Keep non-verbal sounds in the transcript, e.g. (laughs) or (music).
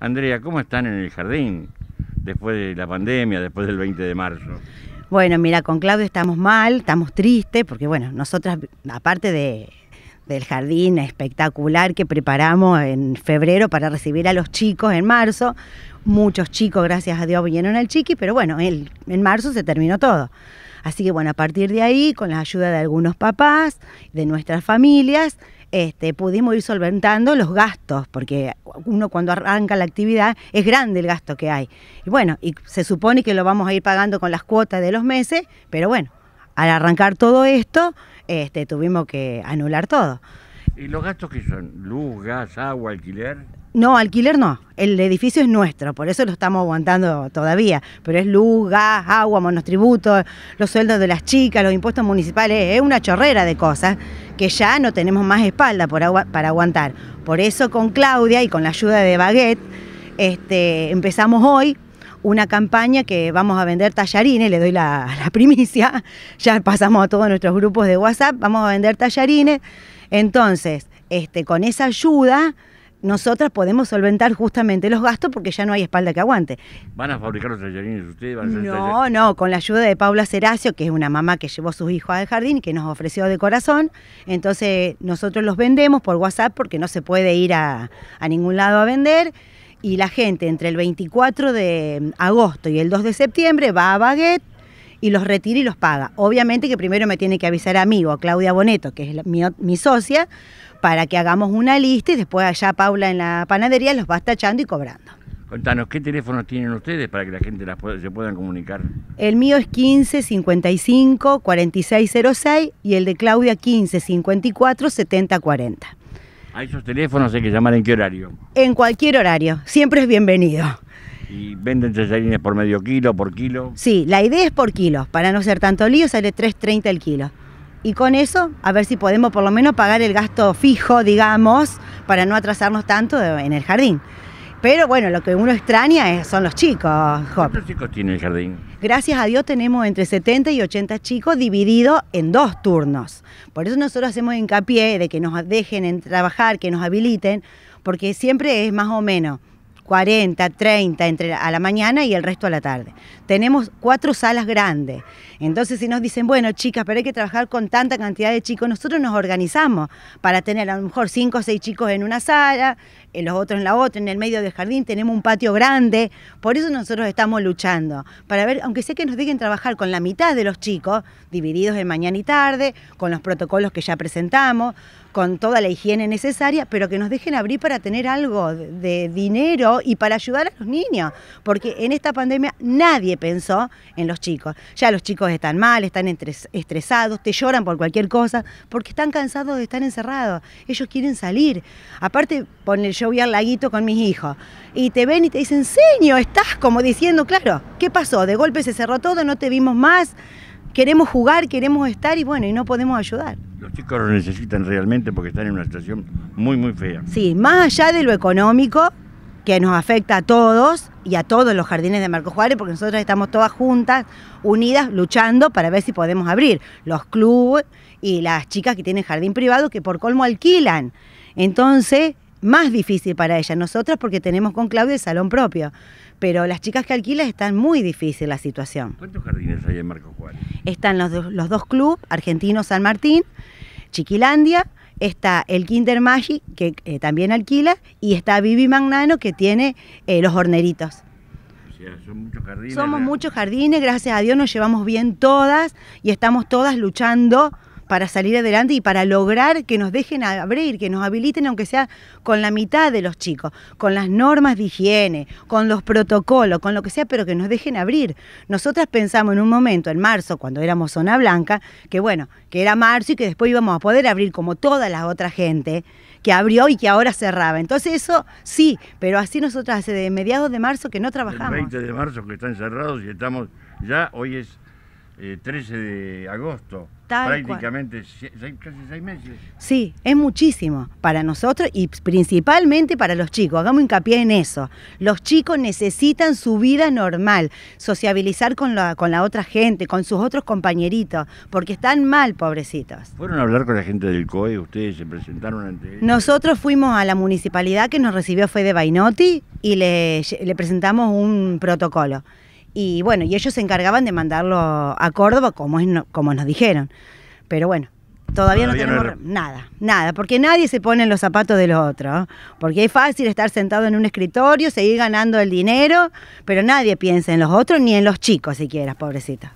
Andrea, ¿cómo están en el jardín después de la pandemia, después del 20 de marzo? Bueno, mira, con Claudio estamos mal, estamos tristes, porque bueno, nosotras, aparte del jardín espectacular que preparamos en febrero para recibir a los chicos en marzo. Muchos chicos, gracias a Dios, vinieron al chiqui, pero bueno, el, en marzo se terminó todo. Así que bueno, a partir de ahí, con la ayuda de algunos papás, de nuestras familias, este, pudimos ir solventando los gastos, porque uno cuando arranca la actividad es grande el gasto que hay. Y bueno, y se supone que lo vamos a ir pagando con las cuotas de los meses, pero bueno, al arrancar todo esto, este, tuvimos que anular todo. ¿Y los gastos que son? ¿Luz, gas, agua, alquiler? No, alquiler no. El edificio es nuestro, por eso lo estamos aguantando todavía. Pero es luz, gas, agua, monotributos, los sueldos de las chicas, los impuestos municipales, es una chorrera de cosas que ya no tenemos más espalda para aguantar. Por eso con Claudia y con la ayuda de Baguette este, empezamos hoy una campaña que vamos a vender tallarines, le doy la, (laughs) primicia, ya pasamos a todos nuestros grupos de WhatsApp, vamos a vender tallarines. Entonces, este, con esa ayuda nosotras podemos solventar justamente los gastos porque ya no hay espalda que aguante. ¿Van a fabricar los tallarines ustedes? no, no, con la ayuda de Paula Ceracio, que es una mamá que llevó a sus hijos al jardín, y que nos ofreció de corazón. Entonces nosotros los vendemos por WhatsApp porque no se puede ir a, a ningún lado a vender. Y la gente entre el 24 de agosto y el 2 de septiembre va a Baguette y los retira y los paga. Obviamente que primero me tiene que avisar a mí o a Claudia Boneto, que es mi, socia, para que hagamos una lista y después allá Paula en la panadería los va tachando y cobrando. Contanos, ¿qué teléfonos tienen ustedes para que la gente las pueda, se puedan comunicar? El mío es 15 55 4606 y el de Claudia 15 54 70 40. A esos teléfonos hay que llamar en qué horario? En cualquier horario, siempre es bienvenido. ¿Y venden cesarines por medio kilo, por kilo? Sí, la idea es por kilo. Para no ser tanto lío, sale 3.30 el kilo. Y con eso, a ver si podemos por lo menos pagar el gasto fijo, digamos, para no atrasarnos tanto en el jardín. Pero bueno, lo que uno extraña son los chicos, ¿Cuántos chicos tiene el jardín? Gracias a Dios tenemos entre 70 y 80 chicos divididos en dos turnos. Por eso nosotros hacemos hincapié de que nos dejen en trabajar, que nos habiliten, porque siempre es más o menos 40, 30 entre, a la mañana y el resto a la tarde. Tenemos cuatro salas grandes. Entonces, si nos dicen, bueno, chicas, pero hay que trabajar con tanta cantidad de chicos, nosotros nos organizamos para tener a lo mejor cinco o seis chicos en una sala, en los otros en la otra, en el medio del jardín, tenemos un patio grande, por eso nosotros estamos luchando, para ver, aunque sé que nos dejen trabajar con la mitad de los chicos, divididos en mañana y tarde, con los protocolos que ya presentamos, con toda la higiene necesaria, pero que nos dejen abrir para tener algo de dinero y para ayudar a los niños, porque en esta pandemia nadie pensó en los chicos. Ya los chicos están mal, están estresados, te lloran por cualquier cosa, porque están cansados de estar encerrados, ellos quieren salir. Aparte, poner yo voy al laguito con mis hijos. Y te ven y te dicen, señor, estás como diciendo, claro, ¿qué pasó? De golpe se cerró todo, no te vimos más, queremos jugar, queremos estar y bueno, y no podemos ayudar. Los chicos lo necesitan realmente porque están en una situación muy, muy fea. Sí, más allá de lo económico, que nos afecta a todos y a todos los jardines de Marco Juárez, porque nosotros estamos todas juntas, unidas, luchando para ver si podemos abrir los clubes y las chicas que tienen jardín privado que por colmo alquilan. Entonces, más difícil para ella. Nosotras porque tenemos con Claudia el salón propio, pero las chicas que alquilan están muy difícil la situación. ¿Cuántos jardines hay en Marcos Juárez? Están los, dos clubes, Argentino San Martín, Chiquilandia, está el Kinder Magic, que eh, también alquila, y está Vivi Magnano, que tiene eh, los horneritos. O son muchos jardines. Somos muchos jardines, gracias a Dios nos llevamos bien todas y estamos todas luchando para salir adelante y para lograr que nos dejen abrir, que nos habiliten, aunque sea con la mitad de los chicos, con las normas de higiene, con los protocolos, con lo que sea, pero que nos dejen abrir. Nosotras pensamos en un momento, en marzo, cuando éramos zona blanca, que bueno, que era marzo y que después íbamos a poder abrir como toda la otra gente que abrió y que ahora cerraba. Entonces eso sí, pero así nosotras hace de mediados de marzo que no trabajamos. El 20 de marzo que están cerrados y estamos ya, hoy es 13 eh, de agosto. prácticamente seis, casi seis meses. Sí, es muchísimo para nosotros y principalmente para los chicos. Hagamos hincapié en eso. Los chicos necesitan su vida normal, sociabilizar con la, con la otra gente, con sus otros compañeritos, porque están mal, pobrecitos. ¿Fueron a hablar con la gente del COE? ¿Ustedes se presentaron ante ellos? Nosotros fuimos a la municipalidad que nos recibió fue de Bainotti y le, le presentamos un protocolo. Y bueno, y ellos se encargaban de mandarlo a Córdoba, como, es, como nos dijeron. Pero bueno, Todavía, no tenemos nada, nada, porque nadie se pone en los zapatos de los otros. porque es fácil estar sentado en un escritorio, seguir ganando el dinero, pero nadie piensa en los otros ni en los chicos siquiera, pobrecitos.